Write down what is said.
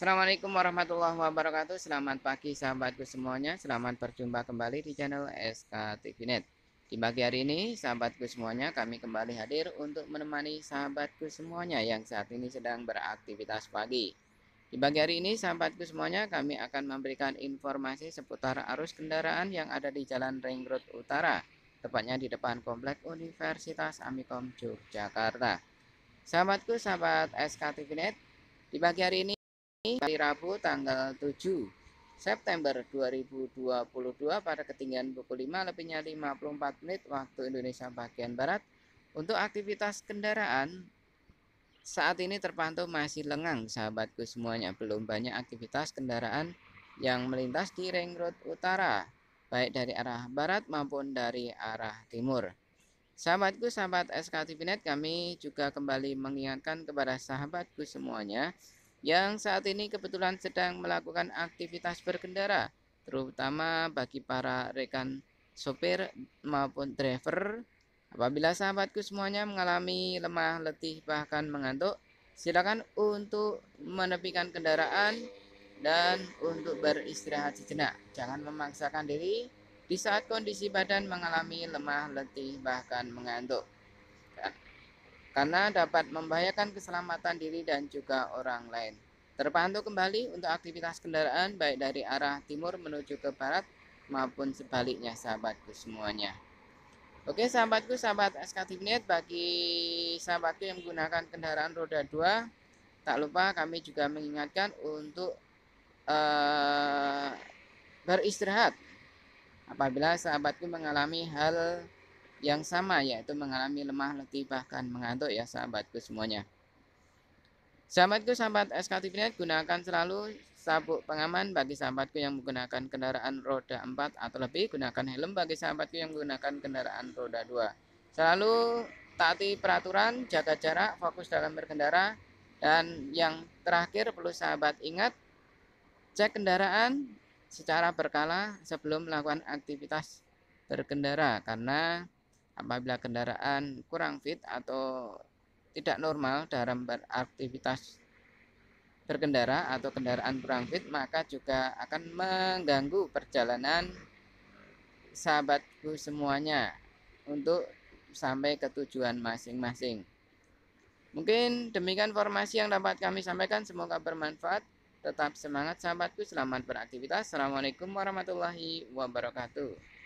Assalamualaikum warahmatullahi wabarakatuh. Selamat pagi sahabatku semuanya. Selamat berjumpa kembali di channel SK SKTVNet. Di pagi hari ini, sahabatku semuanya, kami kembali hadir untuk menemani sahabatku semuanya yang saat ini sedang beraktivitas pagi. Di pagi hari ini, sahabatku semuanya, kami akan memberikan informasi seputar arus kendaraan yang ada di Jalan Ring Road Utara, tepatnya di depan Komplek Universitas Amikom Yogyakarta. Sahabatku, sahabat SK SKTVNet, di pagi hari ini hari Rabu tanggal 7 September 2022 pada ketinggian pukul 5 lebihnya 54 menit waktu Indonesia bagian Barat untuk aktivitas kendaraan saat ini terpantau masih lengang sahabatku semuanya belum banyak aktivitas kendaraan yang melintas di ring road utara baik dari arah barat maupun dari arah timur sahabatku sahabat SKT Net kami juga kembali mengingatkan kepada sahabatku semuanya yang saat ini kebetulan sedang melakukan aktivitas berkendara, terutama bagi para rekan sopir maupun driver. Apabila sahabatku semuanya mengalami lemah, letih, bahkan mengantuk, silakan untuk menepikan kendaraan dan untuk beristirahat sejenak. Jangan memaksakan diri di saat kondisi badan mengalami lemah, letih, bahkan mengantuk karena dapat membahayakan keselamatan diri dan juga orang lain. Terpantau kembali untuk aktivitas kendaraan baik dari arah timur menuju ke barat maupun sebaliknya sahabatku semuanya. Oke sahabatku, sahabat SKTVNet bagi sahabatku yang menggunakan kendaraan roda 2 tak lupa kami juga mengingatkan untuk uh, beristirahat apabila sahabatku mengalami hal yang sama yaitu mengalami lemah letih bahkan mengantuk ya sahabatku semuanya. Sahabatku sahabat SKTVNet gunakan selalu sabuk pengaman bagi sahabatku yang menggunakan kendaraan roda 4 atau lebih gunakan helm bagi sahabatku yang menggunakan kendaraan roda 2. Selalu taati peraturan, jaga jarak, fokus dalam berkendara dan yang terakhir perlu sahabat ingat cek kendaraan secara berkala sebelum melakukan aktivitas berkendara karena apabila kendaraan kurang fit atau tidak normal dalam beraktivitas berkendara atau kendaraan kurang fit maka juga akan mengganggu perjalanan sahabatku semuanya untuk sampai ke tujuan masing-masing. Mungkin demikian informasi yang dapat kami sampaikan semoga bermanfaat. Tetap semangat sahabatku, selamat beraktivitas. Assalamualaikum warahmatullahi wabarakatuh.